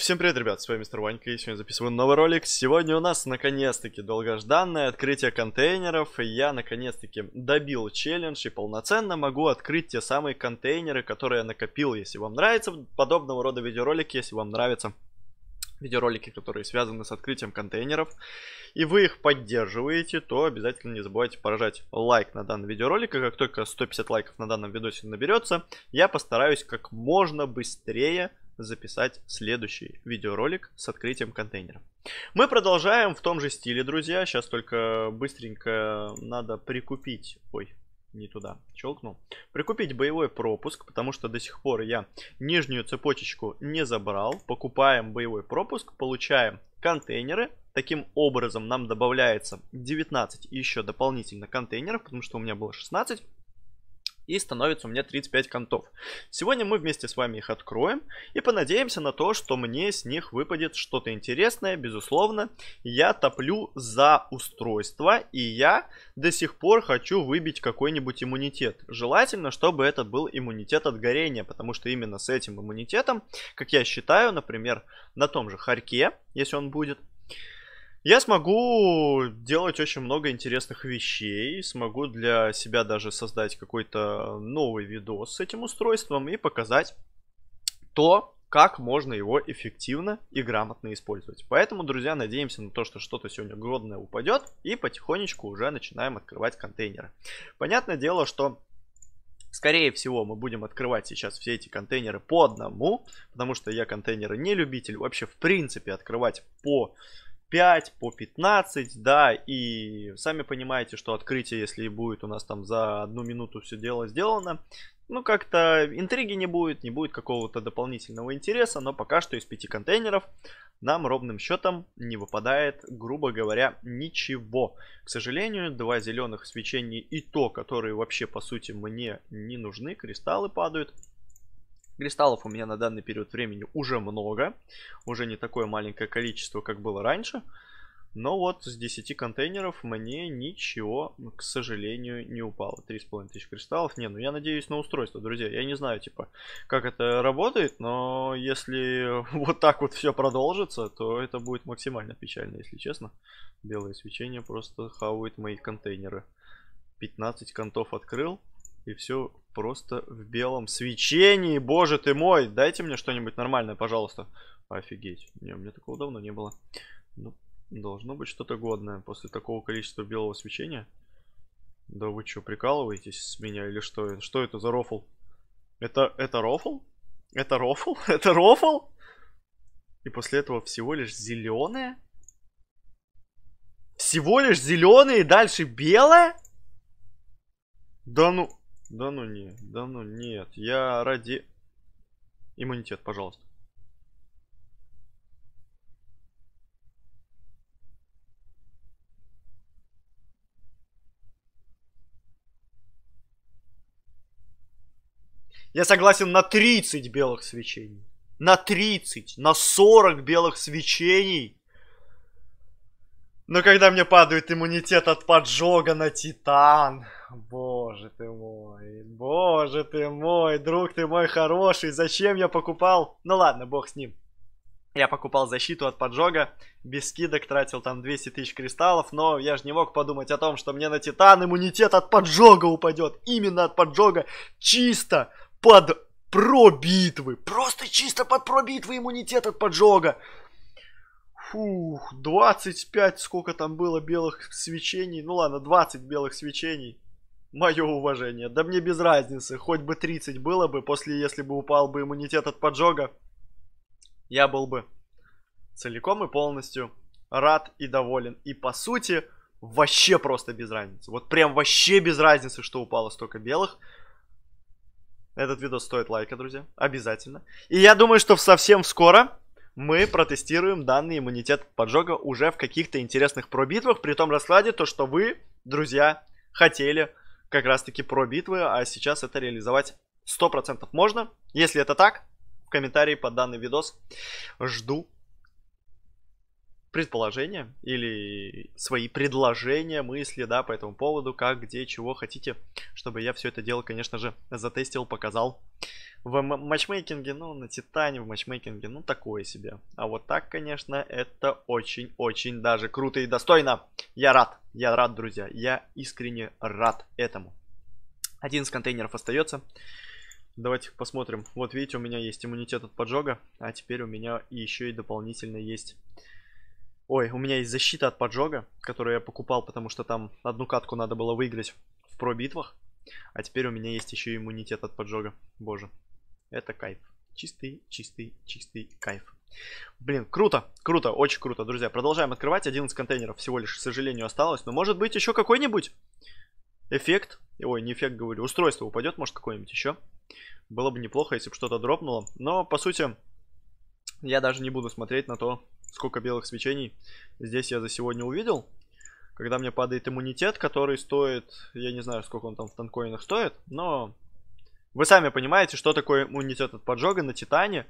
Всем привет, ребят, с вами Мистер Ванька, и сегодня записываю новый ролик. Сегодня у нас, наконец-таки, долгожданное открытие контейнеров, и я, наконец-таки, добил челлендж и полноценно могу открыть те самые контейнеры, которые я накопил. Если вам нравятся подобного рода видеоролики, если вам нравятся видеоролики, которые связаны с открытием контейнеров, и вы их поддерживаете, то обязательно не забывайте поражать лайк на данный видеоролик, и как только 150 лайков на данном видосе наберется, я постараюсь как можно быстрее записать следующий видеоролик с открытием контейнера. Мы продолжаем в том же стиле, друзья. Сейчас только быстренько надо прикупить... Ой, не туда щелкнул. Прикупить боевой пропуск, потому что до сих пор я нижнюю цепочечку не забрал. Покупаем боевой пропуск, получаем контейнеры. Таким образом нам добавляется 19 еще дополнительно контейнеров, потому что у меня было 16 и становится у меня 35 контов. Сегодня мы вместе с вами их откроем и понадеемся на то, что мне с них выпадет что-то интересное. Безусловно, я топлю за устройство и я до сих пор хочу выбить какой-нибудь иммунитет. Желательно, чтобы это был иммунитет от горения, потому что именно с этим иммунитетом, как я считаю, например, на том же Харьке, если он будет, я смогу делать очень много интересных вещей, смогу для себя даже создать какой-то новый видос с этим устройством и показать то, как можно его эффективно и грамотно использовать. Поэтому, друзья, надеемся на то, что что-то сегодня годное упадет и потихонечку уже начинаем открывать контейнеры. Понятное дело, что Скорее всего, мы будем открывать сейчас все эти контейнеры по одному, потому что я контейнеры не любитель. Вообще, в принципе, открывать по 5, по 15, да, и сами понимаете, что открытие, если и будет у нас там за одну минуту все дело сделано, ну как-то интриги не будет, не будет какого-то дополнительного интереса, но пока что из пяти контейнеров нам ровным счетом не выпадает, грубо говоря, ничего. К сожалению, два зеленых свечения и то, которые вообще по сути мне не нужны, кристаллы падают – Кристаллов у меня на данный период времени уже много. Уже не такое маленькое количество, как было раньше. Но вот с 10 контейнеров мне ничего, к сожалению, не упало. 3,5 тысяч кристаллов. Не, ну я надеюсь на устройство, друзья. Я не знаю, типа, как это работает, но если вот так вот все продолжится, то это будет максимально печально, если честно. Белое свечение просто хавает мои контейнеры. 15 контов открыл. И все просто в белом свечении, боже ты мой. Дайте мне что-нибудь нормальное, пожалуйста. Офигеть. Не, у меня такого давно не было. Ну, должно быть что-то годное после такого количества белого свечения. Да вы что, прикалываетесь с меня или что? Что это за рофл? Это, это рофл? Это рофл? Это рофл? И после этого всего лишь зеленое? Всего лишь зеленое и дальше белое? Да ну... Да ну не, да ну нет. Я ради... Иммунитет, пожалуйста. Я согласен на 30 белых свечений. На 30, на 40 белых свечений. Но когда мне падает иммунитет от поджога на титан, боже. Боже ты мой, боже ты мой, друг ты мой хороший, зачем я покупал? Ну ладно, бог с ним. Я покупал защиту от поджога, без скидок тратил там 200 тысяч кристаллов, но я же не мог подумать о том, что мне на Титан иммунитет от поджога упадет. Именно от поджога, чисто под пробитвы, просто чисто под пробитвы иммунитет от поджога. Фух, 25, сколько там было белых свечений, ну ладно, 20 белых свечений. Мое уважение, да мне без разницы, хоть бы 30 было бы, после если бы упал бы иммунитет от поджога, я был бы целиком и полностью рад и доволен. И по сути, вообще просто без разницы. Вот прям вообще без разницы, что упало столько белых. Этот видос стоит лайка, друзья, обязательно. И я думаю, что совсем скоро мы протестируем данный иммунитет поджога уже в каких-то интересных пробитвах, при том раскладе, то, что вы, друзья, хотели как раз-таки про битвы, а сейчас это реализовать 100% можно. Если это так, в комментарии под данный видос жду предположения или свои предложения, мысли, да, по этому поводу, как, где, чего хотите, чтобы я все это дело, конечно же, затестил, показал. В матчмейкинге, ну, на Титане, в матчмейкинге, ну, такое себе. А вот так, конечно, это очень-очень даже круто и достойно. Я рад, я рад, друзья, я искренне рад этому. Один из контейнеров остается. Давайте посмотрим. Вот видите, у меня есть иммунитет от поджога, а теперь у меня еще и дополнительно есть Ой, у меня есть защита от поджога, которую я покупал, потому что там одну катку надо было выиграть в пробитвах, А теперь у меня есть еще иммунитет от поджога. Боже, это кайф. Чистый, чистый, чистый кайф. Блин, круто, круто, очень круто, друзья. Продолжаем открывать. 11 контейнеров всего лишь, к сожалению, осталось. Но может быть еще какой-нибудь эффект. Ой, не эффект, говорю. Устройство упадет, может, какое-нибудь еще. Было бы неплохо, если бы что-то дропнуло. Но, по сути, я даже не буду смотреть на то, сколько белых свечений здесь я за сегодня увидел. Когда мне падает иммунитет, который стоит, я не знаю, сколько он там в танкоинах стоит, но вы сами понимаете, что такое иммунитет от поджога на Титане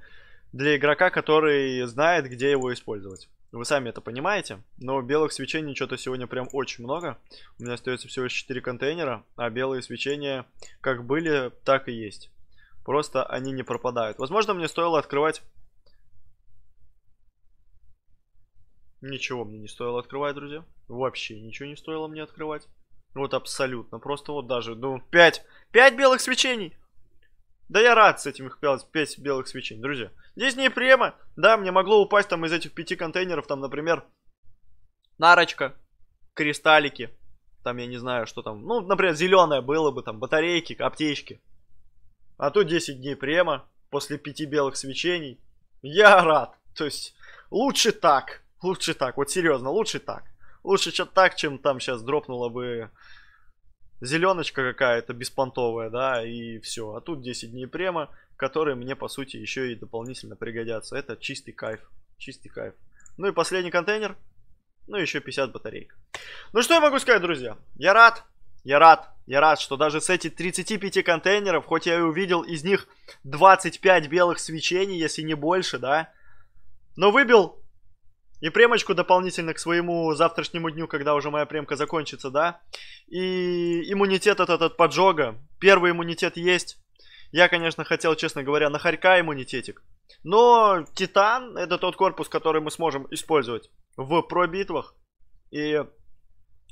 для игрока, который знает, где его использовать. Вы сами это понимаете, но белых свечений что-то сегодня прям очень много. У меня остается всего лишь 4 контейнера, а белые свечения как были, так и есть. Просто они не пропадают. Возможно, мне стоило открывать Ничего мне не стоило открывать, друзья. Вообще ничего не стоило мне открывать. Вот абсолютно. Просто вот даже, ну, 5, 5 белых свечений. Да я рад с этим 5, 5 белых свечений, друзья. Здесь не према. Да, мне могло упасть там из этих пяти контейнеров, там, например, нарочка, кристаллики. Там, я не знаю, что там. Ну, например, зеленое было бы, там, батарейки, аптечки. А тут 10 дней према после 5 белых свечений. Я рад. То есть, лучше так. Лучше так, вот серьезно, лучше так. Лучше что так, чем там сейчас дропнула бы зеленочка какая-то беспонтовая, да, и все. А тут 10 дней према, которые мне, по сути, еще и дополнительно пригодятся. Это чистый кайф, чистый кайф. Ну и последний контейнер, ну еще 50 батареек. Ну что я могу сказать, друзья? Я рад, я рад, я рад, что даже с этих 35 контейнеров, хоть я и увидел из них 25 белых свечений, если не больше, да, но выбил и премочку дополнительно к своему завтрашнему дню, когда уже моя премка закончится, да. И иммунитет этот от поджога. Первый иммунитет есть. Я, конечно, хотел, честно говоря, на Харька иммунитетик. Но Титан это тот корпус, который мы сможем использовать в пробитвах. И,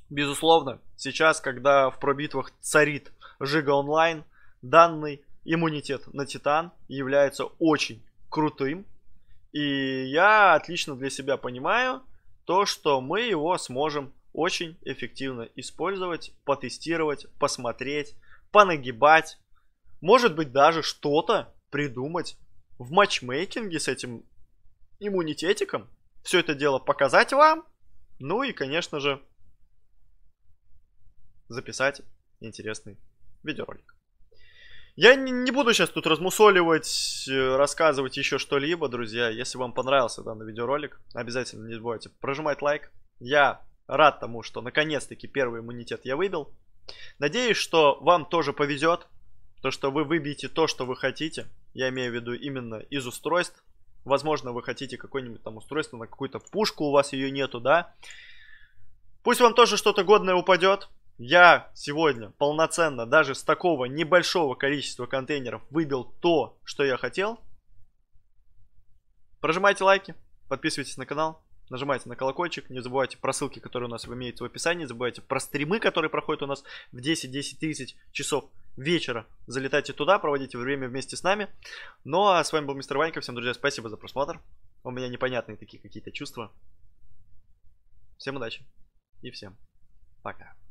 безусловно, сейчас, когда в пробитвах царит Жига онлайн, данный иммунитет на Титан является очень крутым и я отлично для себя понимаю то, что мы его сможем очень эффективно использовать, потестировать, посмотреть, понагибать. Может быть даже что-то придумать в матчмейкинге с этим иммунитетиком. Все это дело показать вам. Ну и, конечно же, записать интересный видеоролик. Я не, не буду сейчас тут размусоливать, э, рассказывать еще что-либо, друзья. Если вам понравился данный видеоролик, обязательно не забывайте прожимать лайк. Я рад тому, что наконец-таки первый иммунитет я выбил. Надеюсь, что вам тоже повезет, то что вы выбьете то, что вы хотите. Я имею в виду именно из устройств. Возможно, вы хотите какое-нибудь там устройство на какую-то пушку, у вас ее нету, да? Пусть вам тоже что-то годное упадет. Я сегодня полноценно даже с такого небольшого количества контейнеров выбил то, что я хотел. Прожимайте лайки, подписывайтесь на канал, нажимайте на колокольчик, не забывайте про ссылки, которые у нас имеются в описании, не забывайте про стримы, которые проходят у нас в 10-10 тысяч часов вечера. Залетайте туда, проводите время вместе с нами. Ну а с вами был мистер Ванька, всем, друзья, спасибо за просмотр. У меня непонятные такие какие-то чувства. Всем удачи и всем пока.